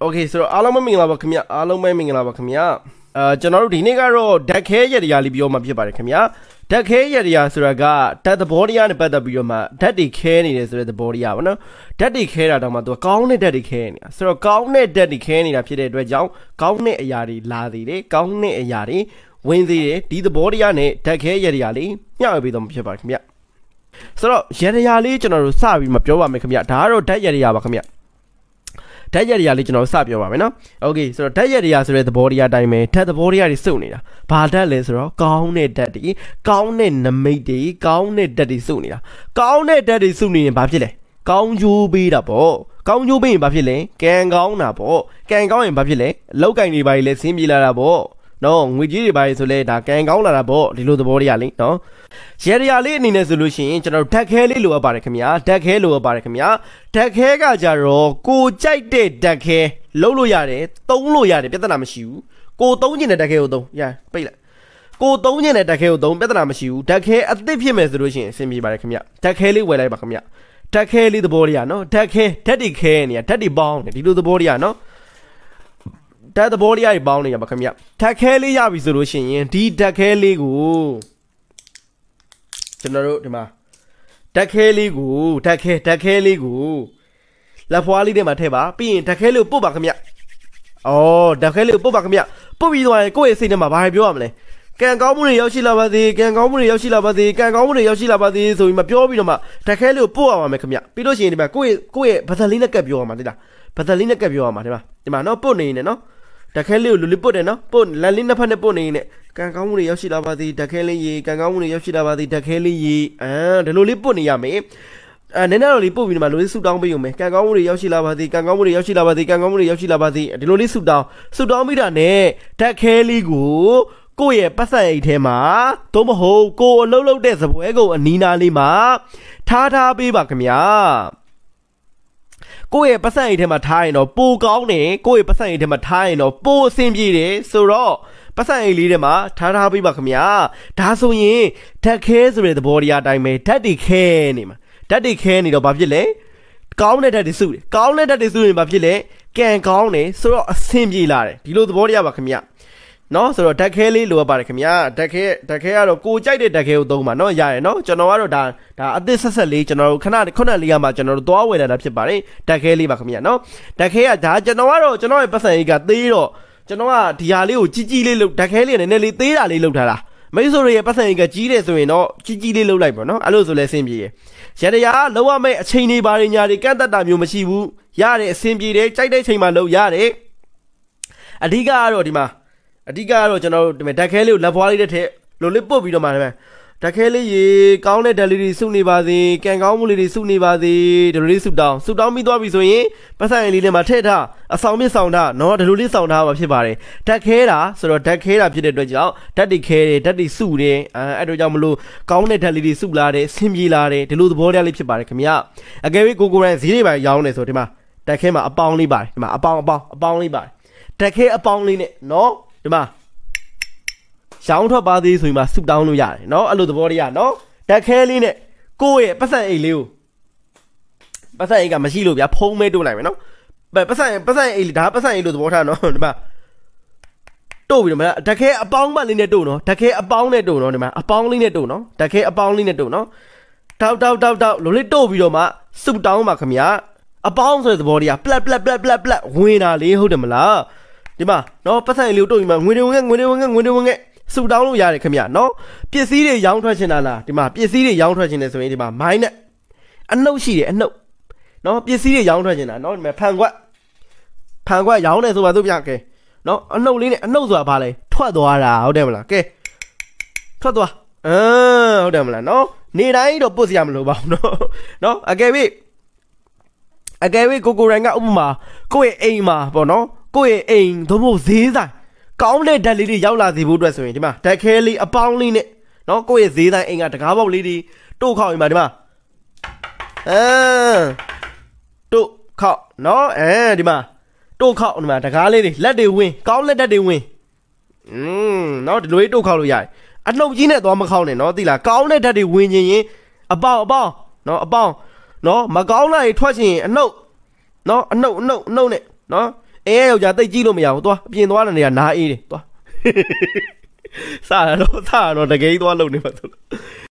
โอเคဆိုတော့အားလုံးပဲမင်္ဂလာပါခင်ဗျအားလုံးပဲမင်္ဂလာပါခင်ဗျအာကျွန်တော်တို့ဒီနေ့ကတော့ဓာတ်ခဲရတရားလေးပြောမှဖြစ်ပါတယ်ခင်ဗျဓာတ်ခဲရတရားဆိုတာကဓာတ်သဘောတရားနဲ့ပတ်သက်ပြီးတော့မှဓာတ်တွေခဲနေတယ်ဆိုတဲ့သဘောတရားပါနော်ဓာတ်တွေခဲတာတောင်မှသူကကောင်းတဲ့ဓာတ်တွေခဲနေတာဆိုတော့ကောင်းတဲ့ဓာတ်တွေခဲနေတာဖြစ်တဲ့အတွက်ကြောင့်ကောင်းတဲ့အရာတွေလာသေးတယ်ကောင်းတဲ့အရာတွေဝင်သေးတယ်ဒီသဘောတရားနဲ့ဓာတ်ခဲရတရားလေးမျှဝေပေးတော့မှဖြစ်ပါတယ်ခင်ဗျဆိုတော့ရတရားလေးကျွန်တော်တို့စပြီးမှပြောပါမယ်ခင်ဗျဒါကတော့ဓာတ်ရတရားပါခင်ဗျဓာတ်ရက်တွေကလေးကျွန်တော်စပြောပါမယ်နော်โอเคဆိုတော့ဓာတ်ရက်တွေကဆိုတဲ့သဘောတရားအတိုင်းပဲဓာတ်သဘောတရားတွေစုပ်နေတာဘာဓာတ်လဲဆိုတော့ကောင်းတဲ့ဓာတ်တွေကောင်းတဲ့နမိတ်တွေကောင်းတဲ့ဓာတ်တွေစုပ်နေတာကောင်းတဲ့ဓာတ်တွေစုပ်နေရင်ဘာဖြစ်လဲကောင်းကျိုးပေးတာပေါ့ကောင်းကျိုးပေးရင်ဘာဖြစ်လဲကံကောင်းတာပေါ့ကံကောင်းရင်ဘာဖြစ်လဲလောက်ကင်တွေပါလေဆင်းပြေလာတာပေါ့နော်ငွေကြီးတွေပါလေဆိုလဲဒါကံကောင်းလာတာပေါ့ဒီလိုသဘောတရားလေးနော်ရေရရာလေးအနေနဲ့ဆိုလို့ရှိရင်ကျွန်တော်ဓာတ်ခဲလေးလိုအပ်ပါတယ်ခင်ဗျာဓာတ်ခဲလိုအပ်ပါတယ်ခင်ဗျာဓာတ်ခဲကကြတော့ကိုကြိုက်တဲ့ဓာတ်ခဲလုံးလို့ရတယ်သုံးလို့ရတယ်ပြဿနာမရှိဘူးကိုသုံးကျင်တဲ့ဓာတ်ခဲကိုသုံးရပိတ်လိုက်ကိုသုံးကျင်တဲ့ဓာတ်ခဲကိုသုံးပြဿနာမရှိဘူးဓာတ်ခဲအသစ်ဖြစ်မယ်ဆိုလို့ရှိရင်အဆင်ပြေပါတယ်ခင်ဗျဓာတ်ခဲလေးဝယ်လိုက်ပါခင်ဗျဓာတ်ခဲလေးသဘောတရားနော်ဓာတ်ခဲဓာတ်တိခဲနေရဓာတ်တိပေါင်းနေဒီလိုသဘောတရားနော်ဓာတ်သဘောတရားတွေပေါင်းနေရပါခင်ဗျဓာတ်ခဲလေးရပြီဆိုလို့ရှိရင်ဒီဓာတ်ခဲလေးကိုကျွန်တော်တို့ဒီမှာဓာတ်ခဲလေးကိုဓာတ်ခဲဓာတ်ခဲလေးကိုလက်ဖွားလေးထဲမှာထည့်ပါပြီးရင်ဓာတ်ခဲလေးကိုပုတ်ပါခင်ဗျဩဓာတ်ခဲလေးကိုပုတ်ပါခင်ဗျပုတ် ပြီးသွားရင်ကိုယ့်ရဲ့စိတ်ထဲမှာဘာပြောရမလဲကံကောင်းမှုတွေရောက်ရှိလာပါစေကံကောင်းမှုတွေရောက်ရှိလာပါစေကံကောင်းမှုတွေရောက်ရှိလာပါစေဆိုပြီးမှပြောပြီးတော့မှတခဲလေးကိုပို့ရပါမယ်ခင်ဗျပြီးလို့ရှိရင်ဒီမှာကိုယ့်ရဲ့ကိုယ့်ရဲ့ဗဇက်လေးနဲ့ကပ်ပြောရမှာတိလားဗဇက်လေးနဲ့ကပ်ပြောရမှာဒီမှာဒီမှာနော်ပို့နေနေနော်တခဲလေးကိုလူလေးပုတ်တယ်နော်ပုတ်လန်လေးနှစ်ဖက်နဲ့ပုတ်နေရင်နဲ့ကံကောင်းမှုတွေရောက်ရှိလာပါသည်တခဲလေးရေကံကောင်းမှုတွေရောက်ရှိလာပါသည်တခဲလေးရေအာဒီလိုလေးပုတ်နေရမယ်အဲနည်းနည်းတော့လေးပို့ပြီးဒီမှာလိုလေးဆူတောင်းပေးရုံပဲကံကောင်းမှုတွေရောက်ရှိလာပါသည်ကံကောင်းမှုတွေရောက်ရှိလာပါသည်ကံကောင်းမှုတွေရောက်ရှိလာပါသည်ဒီလိုလေးဆူတောင်းဆူတောင်းပြီးတာနဲ့ဓာတ်ခဲလေးကိုကိုယ့်ရဲ့ပတ်စံအိတ်ထဲမှာသို့မဟုတ်ကိုယ်အလုပ်လုပ်တဲ့ဇပွဲကိုအနီးနားလေးမှာထားထားပေးပါခင်ဗျာကိုယ့်ရဲ့ပတ်စံအိတ်ထဲမှာထားရင်တော့ပိုကောင်းတယ်ကိုယ့်ရဲ့ပတ်စံအိတ်ထဲမှာထားရင်တော့ပိုအဆင်ပြေတယ်ဆိုတော့ပတ်စံအိတ်လေးထဲမှာထားထားပေးပါခင်ဗျာဒါဆိုရင်ဓာတ်ခဲဆိုတဲ့သဘောတရားအတိုင်းပဲဓာတ်တွေခဲနေမှာဓာတ်တွေခဲနေတော့ဘာဖြစ်လဲကောင်းတဲ့ဓာတ်တွေစုတယ်ကောင်းတဲ့ဓာတ်တွေစုရင်ဘာဖြစ်လဲကံကောင်းတယ်ဆိုတော့အဆင်ပြေလာတယ်ဒီလိုသဘောတရားပါခင်ဗျာနော်ဆိုတော့ဓာတ်ခဲလေးလိုအပ်ပါတယ်ခင်ဗျာဓာတ်ခဲဓာတ်ခဲကတော့ကိုကြိုက်တဲ့ဓာတ်ခဲကိုသုံးပါနော်ရရယ်နော်ကျွန်တော်ကတော့ဒါဒါအသစ်ဆက်ဆက်လေးကျွန်တော်တို့ခဏခုနလေးကမှကျွန်တော်တို့သွားဝယ်လာတာဖြစ်ပါတယ်ဓာတ်ခဲလေးပါခင်ဗျာနော်ဓာတ်ခဲကဒါကျွန်တော်ကတော့ကျွန်တော်ရဲ့ပတ်စံကြီးကသေးတော့ကျွန်တော်ကဒီဟာလေးကိုကြီးကြီးလေးလုပ်ဓာတ်ခဲလေးကနည်းနည်းလေးသေးတာလေးလုပ်ထားတာမိတ်ဆွေတွေရဲ့ပတ်စံကြီးကကြီးတယ်ဆိုရင်တော့ကြီးကြီးလေးလုပ်လိုက်ပါနော်အဲ့လိုဆိုလဲအဆင်ပြေရယ်ရတရားလုံးဝမဲ့အချိန်တွေပါရညာတွေကန့်တတ်တာမျိုးမရှိဘူးရတယ်အဆင်ပြေတယ်ကြိုက်တဲ့ချိန်မှာလုပ်ရတယ်အဓိကကတော့ဒီမှာအဓိကကတော့ကျွန်တော်တို့ဒီမဲ့ဓာတ်ခဲလေးကိုလက်ဘွားလေးတစ်ထည့်လိုလေးပုတ်ပြီးတော့မှဒီမဲ့ဓာတ်ခဲလေးရေကောင်းတဲ့ဓာတ်လေးတွေစုနေပါစေကံကောင်းမှုလေးတွေစုနေပါစေဒီလိုလေးစုတောင်းစုတောင်းပြီးသွားပြီဆိုရင်ပတ်ဆိုင်လေးနဲ့မှာထည့်ထားအဆောင်မြစ်ဆောင်ထားနော်ဒီလိုလေးဆောင်ထားမှာဖြစ်ပါတယ်ဓာတ်ခဲတာဆိုတော့ဓာတ်ခဲတာဖြစ်တဲ့အတွက်ကြောင့်ဓာတ်တွေခဲတယ်ဓာတ်တွေစုတယ်အဲအဲ့တို့ကြောင့်မလို့ကောင်းတဲ့ဓာတ်လေးတွေစုလာတယ်ဆင်ပြေလာတယ်ဒီလိုသဘောတရားလေးဖြစ်ပါတယ်ခင်ဗျအကယ်၍ကိုကိုရန်ဈေးတွေပါရောင်းနေဆိုဒီမှာဓာတ်ခဲမှာအပေါင်းလေးပါတယ်ဒီမှာအပေါင်းအပေါင်းအပေါင်းလေးပါတယ်ဓာတ်ခဲအပေါင်းလေးနဲ့နော်ဒီမှာရောင်းထွက်ပါသေးဆိုရင်မှဆူတောင်းလို့ရတယ်เนาะအဲ့လိုသဘောတရားเนาะဓာတ်ခဲလေးနဲ့ကိုယ့်ရဲ့ပတ်စံအိတ်လေးကိုပတ်စံအိတ်ကမရှိလို့ဗျာဖုံးမဲတို့လိုက်မယ်เนาะပတ်စံပတ်စံအိတ်ဒါပတ်စံအိတ်လို့သဘောထားเนาะဒီမှာတို့ပြီနော်မလားဓာခဲအပေါင်းမလေးနဲ့တို့နော်ဓာခဲအပေါင်းနဲ့တို့နော်ဒီမှာအပေါင်းလေးနဲ့တို့နော်ဓာခဲအပေါင်းလေးနဲ့တို့နော်တောက်တောက်တောက်တောက်လိုလေးတို့ပြီးတော့မှဆူတောင်းပါခင်ဗျာအပေါင်းဆိုတဲ့သဘောတရားပလက်ပလက်ပလက်ပလက်ပလက်ဝင်တာလေးဟုတ်တယ်မလားဒီမှာနော်ပတ်သက်လေးကိုတုတ်ပြီးမှငွေတွေဝင်ငွေတွေဝင်ငွေတွေဝင်ဆူတောင်းလို့ရတယ်ခင်ဗျနော်ပစ္စည်းတွေရောင်းထွက်ချင်တာလားဒီမှာပစ္စည်းတွေရောင်းထွက်ချင်တယ်ဆိုရင်ဒီမှာမိုင်းနဲ့အနှုတ်ရှိတယ်အနှုတ်နော်ပစ္စည်းတွေရောင်းထွက်ချင်တာနော်ဒီမှာဖန်ခွက်ဖန်ခွက်ရောင်းတယ်ဆိုပါသို့ပြကဲနော်အနှုတ်လေးနဲ့အနှုတ်ဆိုတာဘာလဲထွက်သွားတာဟုတ်တယ်မလားကဲထွက်သွားအင်းဟုတ်တယ်မလားနော်နေတိုင်းတော့ပုတ်စရာမလိုပါဘူးနော်နော်အကယ်၍အကယ်၍ကိုကိုရိုင်းကဥပမာကိုယ့်ရဲ့အိမ်မှာပေါ့နော်ကိုယ့်ရဲ့အိမ်သို့မဟုတ်ဈေးဆိုင် ကောင်းတဲ့ဓာတ်လေးတွေရောက်လာစေဖို့အတွက်ဆိုရင်ဒီမှာဓာတ်ခဲလေးအပေါင်းလေးနဲ့နော်ကိုယ့်ရဲ့ဈေးဆိုင်အိမ်ကတကားပေါက်လေးတွေတို့ခောက်အိမ်မှာဒီမှာအဲတို့ခောက်နော်အဲဒီမှာတို့ခောက်ဒီမှာတကားလေးတွေလက်တွေဝင်ကောင်းလက်ဓာတ်တွေဝင်อืมနော်ဒီလိုလေးတို့ခောက်လို့ရတယ်အနှုတ်ကြီးနဲ့သွားမခောက်နဲ့နော်သိလားကောင်းတဲ့ဓာတ်တွေဝင်ခြင်းရင်အပေါင်အပေါင်နော်အပေါင်နော်မကောင်းတာတွေထွက်ခြင်းရင်အနှုတ်နော်အနှုတ်အနှုတ်အနှုတ်နဲ့နော်အဲယောက်ျားတိတ်ကြည့်လို့မရဘူးသွားအပြင်သွားတဲ့နေရာနားအေးတယ်သွားစားတော့စားတော့တကယ်ကြီးသွားလုံနေမှာသူ